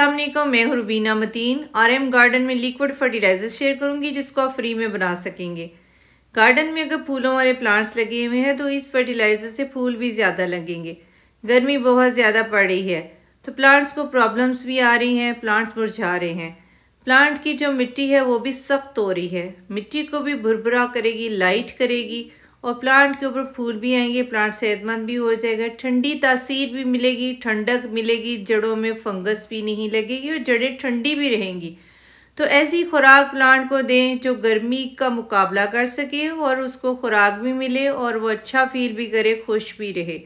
अलमेक मैं हूँ Mateen R M garden में लिक्विड फर्टिलाइज़र शेयर करूँगी जिसको आप फ्री में बना सकेंगे गार्डन में अगर फूलों वाले प्लांट्स लगे हुए हैं तो इस फर्टिलाइज़र से फूल भी ज़्यादा लगेंगे गर्मी बहुत ज़्यादा पड़ रही है तो प्लांट्स को प्रॉब्लम्स भी आ रही हैं प्लांट्स मुरझा रहे हैं प्लांट की जो मिट्टी है वो भी सख्त हो रही है मिट्टी को भी भुरभुरा करेगी लाइट करेगी और प्लांट के ऊपर फूल भी आएंगे प्लांट सेहतमंद भी हो जाएगा ठंडी तासीर भी मिलेगी ठंडक मिलेगी जड़ों में फंगस भी नहीं लगेगी और जड़ें ठंडी भी रहेंगी तो ऐसी खुराक प्लांट को दें जो गर्मी का मुकाबला कर सके और उसको खुराक भी मिले और वो अच्छा फील भी करे खुश भी रहे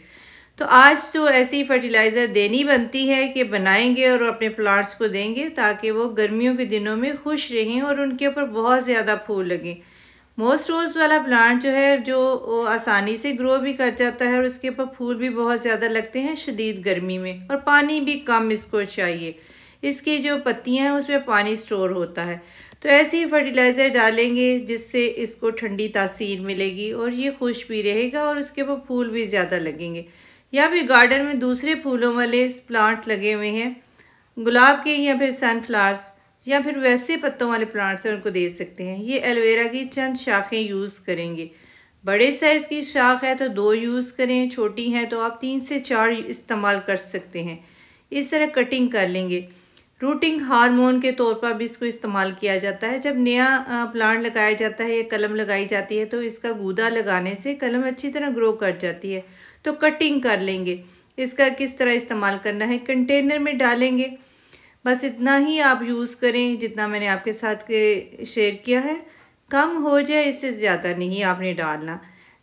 तो आज तो ऐसी फर्टिलाइज़र देनी बनती है कि बनाएंगे और अपने प्लांट्स को देंगे ताकि वो गर्मियों के दिनों में खुश रहें और उनके ऊपर बहुत ज़्यादा फूल लगें मोस्ट रोज़ वाला प्लांट जो है जो आसानी से ग्रो भी कर जाता है और उसके ऊपर फूल भी बहुत ज़्यादा लगते हैं शदीद गर्मी में और पानी भी कम इसको चाहिए इसकी जो पत्तियां हैं उसमें पानी स्टोर होता है तो ऐसे ही फर्टिलाइज़र डालेंगे जिससे इसको ठंडी तासीर मिलेगी और ये खुश भी रहेगा और उसके ऊपर फूल भी ज़्यादा लगेंगे या भी गार्डन में दूसरे फूलों वाले प्लांट लगे हुए हैं गुलाब के या फिर सनफ्लावर्स या फिर वैसे पत्तों वाले प्लांट्स हैं उनको दे सकते हैं ये एलोवेरा की चंद शाखें यूज़ करेंगे बड़े साइज़ की शाख है तो दो यूज़ करें छोटी हैं तो आप तीन से चार इस्तेमाल कर सकते हैं इस तरह कटिंग कर लेंगे रूटिंग हार्मोन के तौर पर भी इसको इस्तेमाल किया जाता है जब नया प्लांट लगाया जाता है या कलम लगाई जाती है तो इसका गूदा लगाने से कलम अच्छी तरह ग्रो कर जाती है तो कटिंग कर लेंगे इसका किस तरह इस्तेमाल करना है कंटेनर में डालेंगे बस इतना ही आप यूज़ करें जितना मैंने आपके साथ के शेयर किया है कम हो जाए इससे ज़्यादा नहीं आपने डालना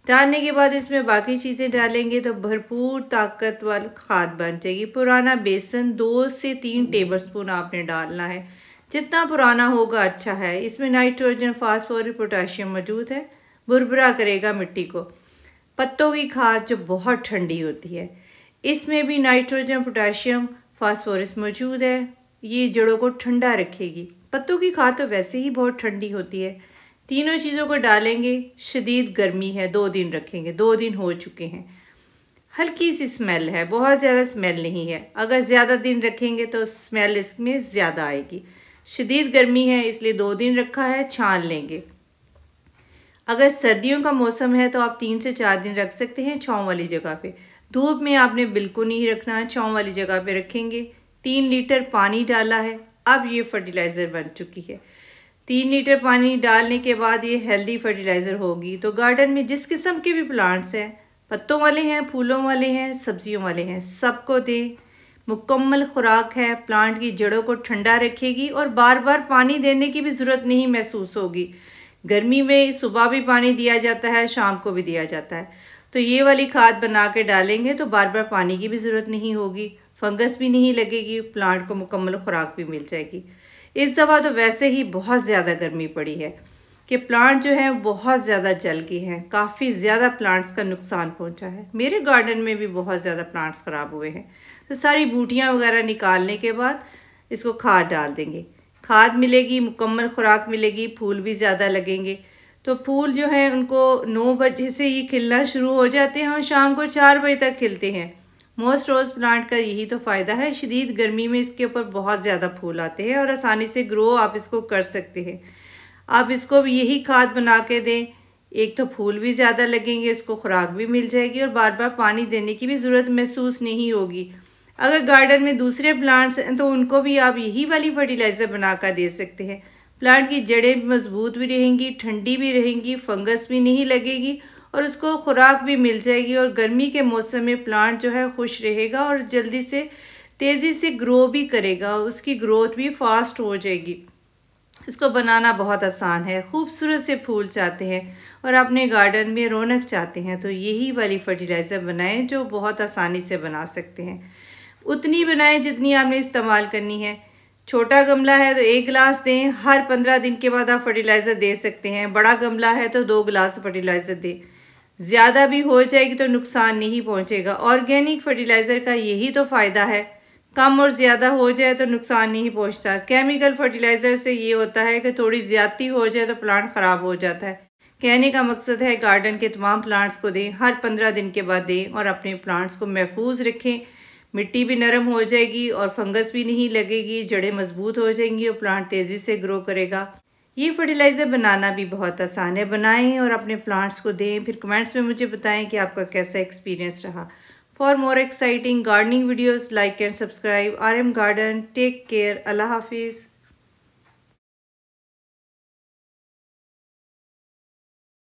डालने के बाद इसमें बाकी चीज़ें डालेंगे तो भरपूर ताकत वाली खाद बन जाएगी पुराना बेसन दो से तीन टेबलस्पून आपने डालना है जितना पुराना होगा अच्छा है इसमें नाइट्रोजन फॉस्फोर पोटाशियम मौजूद है भुरभुरा करेगा मिट्टी को पत्तों की खाद जो बहुत ठंडी होती है इसमें भी नाइट्रोजन पोटाशियम फॉस्फोरस मौजूद है ये जड़ों को ठंडा रखेगी पत्तों की खाद तो वैसे ही बहुत ठंडी होती है तीनों चीज़ों को डालेंगे शदीद गर्मी है दो दिन रखेंगे दो दिन हो चुके हैं हल्की सी स्मेल है बहुत ज़्यादा स्मेल नहीं है अगर ज़्यादा दिन रखेंगे तो स्मेल इसमें ज़्यादा आएगी शदीद गर्मी है इसलिए दो दिन रखा है छान लेंगे अगर सर्दियों का मौसम है तो आप तीन से चार दिन रख सकते हैं छाँव वाली जगह पे धूप में आपने बिल्कुल नहीं रखना है छाँव वाली जगह पे रखेंगे तीन लीटर पानी डाला है अब ये फर्टिलाइज़र बन चुकी है तीन लीटर पानी डालने के बाद ये हेल्दी फर्टिलाइज़र होगी तो गार्डन में जिस किस्म के भी प्लांट्स हैं पत्तों वाले हैं फूलों वाले हैं सब्जियों वाले हैं सबको दें मुकम्मल खुराक है प्लांट की जड़ों को ठंडा रखेगी और बार बार पानी देने की भी ज़रूरत नहीं महसूस होगी गर्मी में सुबह भी पानी दिया जाता है शाम को भी दिया जाता है तो ये वाली खाद बना के डालेंगे तो बार बार पानी की भी ज़रूरत नहीं होगी फंगस भी नहीं लगेगी प्लांट को मुकम्मल खुराक भी मिल जाएगी इस दफ़ा तो वैसे ही बहुत ज़्यादा गर्मी पड़ी है कि प्लांट जो है बहुत ज़्यादा जल गए हैं काफ़ी ज़्यादा प्लांट्स का नुकसान पहुंचा है मेरे गार्डन में भी बहुत ज़्यादा प्लांट्स ख़राब हुए हैं तो सारी बूटियाँ वगैरह निकालने के बाद इसको खाद डाल देंगे खाद मिलेगी मुकम्मल खुराक मिलेगी फूल भी ज़्यादा लगेंगे तो फूल जो है उनको नौ बजे से ही खिलना शुरू हो जाते हैं और शाम को चार बजे तक खिलते हैं मोस्ट रोज़ प्लांट का यही तो फ़ायदा है शदीद गर्मी में इसके ऊपर बहुत ज़्यादा फूल आते हैं और आसानी से ग्रो आप इसको कर सकते हैं आप इसको भी यही खाद बना के दें एक तो फूल भी ज़्यादा लगेंगे उसको खुराक भी मिल जाएगी और बार बार पानी देने की भी ज़रूरत महसूस नहीं होगी अगर गार्डन में दूसरे प्लांट्स हैं तो उनको भी आप यही वाली फर्टिलाइज़र बना कर दे सकते हैं प्लांट की जड़ें मजबूत भी रहेंगी ठंडी भी रहेंगी फंगस भी नहीं लगेगी और उसको खुराक भी मिल जाएगी और गर्मी के मौसम में प्लांट जो है खुश रहेगा और जल्दी से तेज़ी से ग्रो भी करेगा उसकी ग्रोथ भी फास्ट हो जाएगी इसको बनाना बहुत आसान है खूबसूरत से फूल चाहते हैं और अपने गार्डन में रौनक चाहते हैं तो यही वाली फर्टिलाइज़र बनाएं जो बहुत आसानी से बना सकते हैं उतनी बनाएं जितनी आपने इस्तेमाल करनी है छोटा गमला है तो एक गिलास दें हर पंद्रह दिन के बाद आप फर्टिलाइज़र दे सकते हैं बड़ा गमला है तो दो गिलास फर्टिलाइज़र दें ज़्यादा भी हो जाएगी तो नुकसान नहीं पहुँचेगा ऑर्गेनिक फर्टिलाइज़र का यही तो फ़ायदा है कम और ज़्यादा हो जाए तो नुकसान नहीं पहुँचता केमिकल फर्टिलाइज़र से ये होता है कि थोड़ी ज़्यादती हो जाए तो प्लांट ख़राब हो जाता है कहने का मकसद है गार्डन के तमाम प्लांट्स को दें हर पंद्रह दिन के बाद दें और अपने प्लांट्स को महफूज रखें मिट्टी भी नरम हो जाएगी और फंगस भी नहीं लगेगी जड़ें मजबूत हो जाएंगी और प्लांट तेज़ी से ग्रो करेगा ये फर्टिलाइज़र बनाना भी बहुत आसान है बनाएं और अपने प्लांट्स को दें फिर कमेंट्स में मुझे बताएं कि आपका कैसा एक्सपीरियंस रहा for more exciting gardening videos like and subscribe R M garden take care अल्लाह हाफिज़